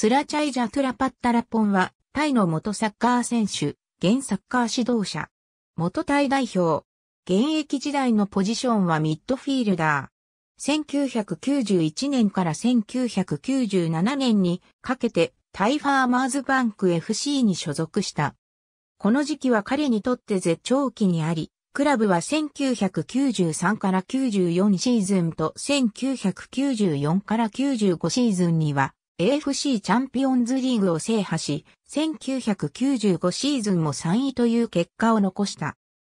スラチャイジャトゥラパッタラポンは、タイの元サッカー選手、現サッカー指導者、元タイ代表、現役時代のポジションはミッドフィールダー。1991年から1997年にかけてタイファーマーズバンク FC に所属した。この時期は彼にとって絶頂期にあり、クラブは1993から94シーズンと1994から95シーズンには AFC チャンピオンズリーグを制覇し、1995シーズンも3位という結果を残した。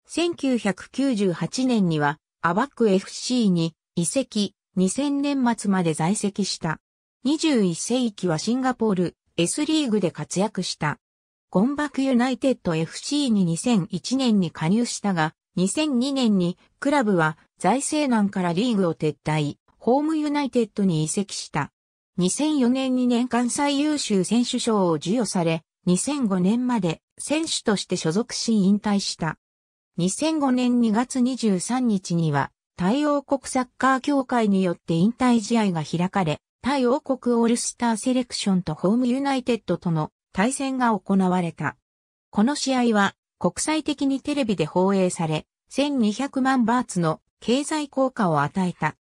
1998年には、アバック FC に移籍、2000年末まで在籍した。21世紀はシンガポール S リーグで活躍した。ゴンバクユナイテッド FC に2001年に加入したが、2002年にクラブは財政難からリーグを撤退、ホームユナイテッドに移籍した。2004年に年間最優秀選手賞を授与され、2005年まで選手として所属し引退した。2005年2月23日には、太陽国サッカー協会によって引退試合が開かれ、タイ王国オールスターセレクションとホームユナイテッドとの対戦が行われた。この試合は国際的にテレビで放映され、1200万バーツの経済効果を与えた。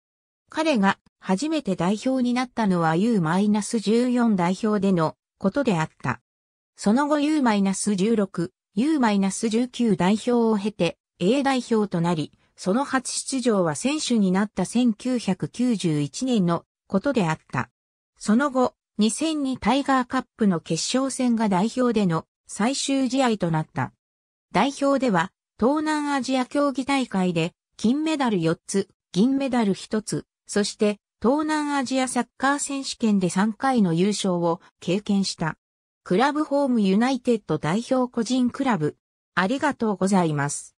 彼が初めて代表になったのは U-14 代表でのことであった。その後 U-16、U-19 代表を経て A 代表となり、その初出場は選手になった1991年のことであった。その後、2002タイガーカップの決勝戦が代表での最終試合となった。代表では、東南アジア競技大会で金メダル4つ、銀メダル1つ、そして東南アジアサッカー選手権で3回の優勝を経験した。クラブホームユナイテッド代表個人クラブ。ありがとうございます。